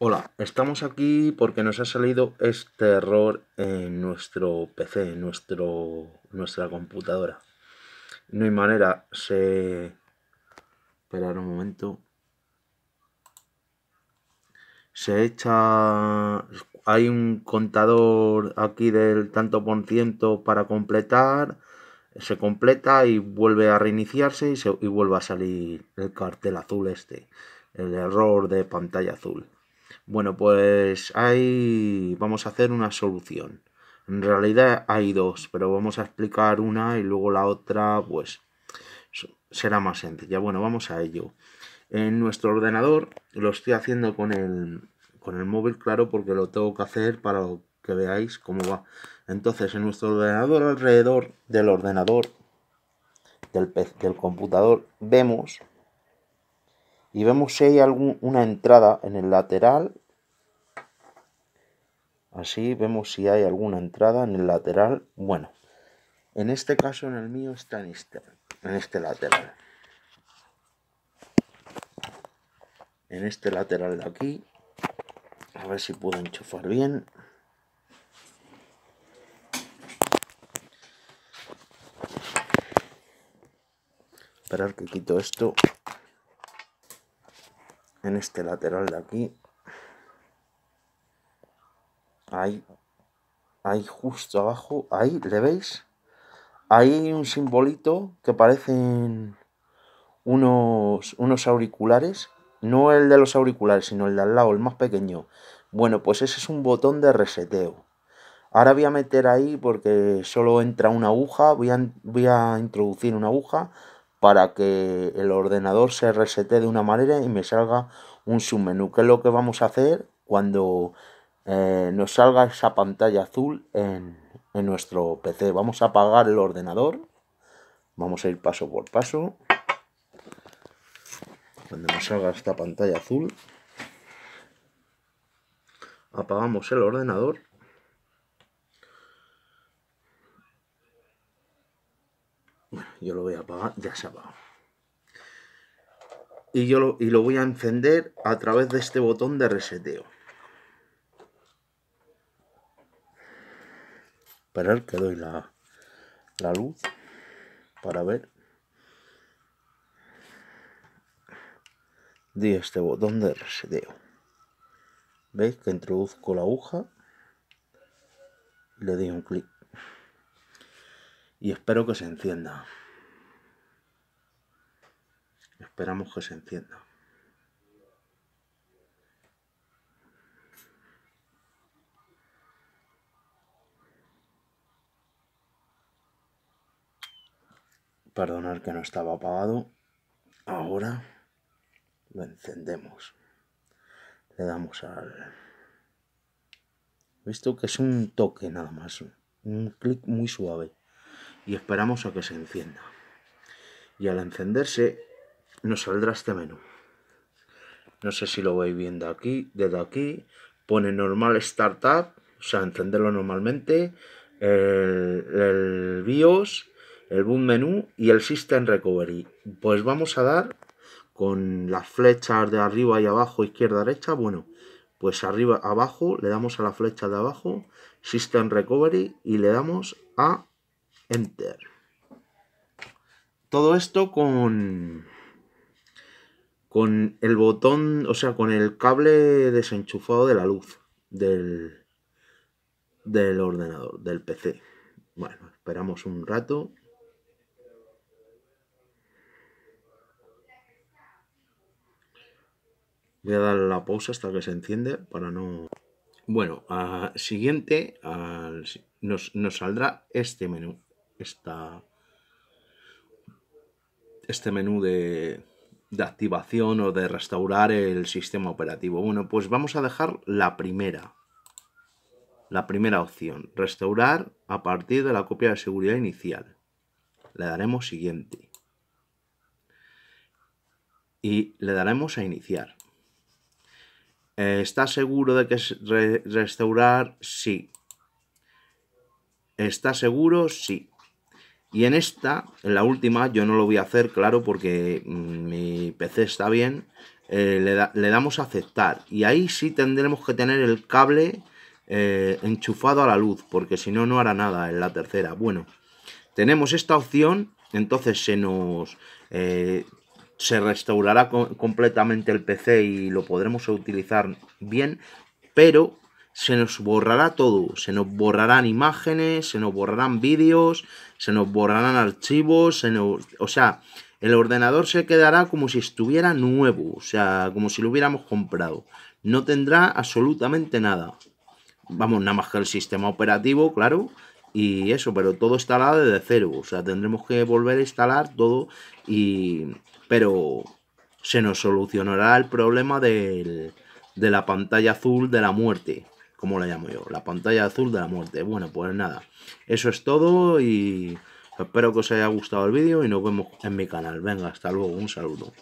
Hola, estamos aquí porque nos ha salido este error en nuestro PC, en nuestro, nuestra computadora. No hay manera, se... Esperar un momento. Se echa... Hay un contador aquí del tanto por ciento para completar. Se completa y vuelve a reiniciarse y, se... y vuelve a salir el cartel azul este. El error de pantalla azul. Bueno, pues hay, vamos a hacer una solución. En realidad hay dos, pero vamos a explicar una y luego la otra, pues será más sencilla. Bueno, vamos a ello. En nuestro ordenador lo estoy haciendo con el, móvil, claro, porque lo tengo que hacer para que veáis cómo va. Entonces, en nuestro ordenador, alrededor del ordenador, del, del computador, vemos y vemos si hay alguna entrada en el lateral. Así vemos si hay alguna entrada en el lateral. Bueno, en este caso en el mío está en este, en este lateral. En este lateral de aquí. A ver si puedo enchufar bien. Esperar que quito esto en este lateral de aquí ahí ahí justo abajo ahí le veis hay un simbolito que parecen unos unos auriculares no el de los auriculares sino el de al lado el más pequeño bueno pues ese es un botón de reseteo ahora voy a meter ahí porque solo entra una aguja voy a, voy a introducir una aguja para que el ordenador se resete de una manera y me salga un submenú, que es lo que vamos a hacer cuando eh, nos salga esa pantalla azul en, en nuestro PC. Vamos a apagar el ordenador, vamos a ir paso por paso. Cuando nos salga esta pantalla azul, apagamos el ordenador yo lo voy a apagar, ya se ha apagado. Y, yo lo, y lo voy a encender a través de este botón de reseteo. Esperar que doy la, luz para ver. Di este botón de reseteo. ¿Veis que introduzco la aguja? Le doy un clic y espero que se encienda. Esperamos que se encienda. Perdonar que no estaba apagado. Ahora lo encendemos. Le damos al... Visto que es un toque nada más. Un clic muy suave y esperamos a que se encienda. Y al encenderse nos saldrá este menú. No sé si lo vais viendo aquí, desde aquí. Pone normal startup, o sea, encenderlo normalmente. El, el BIOS, el boot menú y el system recovery. Pues vamos a dar con las flechas de arriba y abajo, izquierda, derecha. Bueno, pues arriba, abajo, le damos a la flecha de abajo, System Recovery y le damos a Enter. Todo esto con con el botón, o sea, con el cable desenchufado de la luz del, del ordenador, del PC. Bueno, esperamos un rato. Voy a dar la pausa hasta que se enciende para no... Bueno, ah, siguiente nos saldrá este menú este menú de, activación o de restaurar el sistema operativo. Bueno, pues vamos a dejar la primera. La primera opción, restaurar a partir de la copia de seguridad inicial. Le daremos siguiente. Y le daremos a iniciar. Eh, ¿Está seguro de que es restaurar? Sí. ¿Está seguro? Sí. Y en esta, en la última, yo no lo voy a hacer, claro, porque mm, mi PC está bien. Eh, le, damos a aceptar. Y ahí sí tendremos que tener el cable eh, enchufado a la luz, porque si no, no hará nada en la tercera. Bueno, tenemos esta opción, entonces se nos... Eh, se restaurará completamente el PC y lo podremos utilizar bien, pero se nos borrará todo. Se nos borrarán imágenes, se nos borrarán vídeos, se nos borrarán archivos, O sea, el ordenador se quedará como si estuviera nuevo, o sea, como si lo hubiéramos comprado. No tendrá absolutamente nada. Vamos, nada más que el sistema operativo, claro, y eso, pero todo instalado desde cero. O sea, tendremos que volver a instalar todo y... Pero se nos solucionará el problema de la pantalla azul de la muerte. ¿Cómo la llamo yo? La pantalla azul de la muerte. Bueno, pues nada. Eso es todo y espero que os haya gustado el vídeo y nos vemos en mi canal. Venga, hasta luego. Un saludo.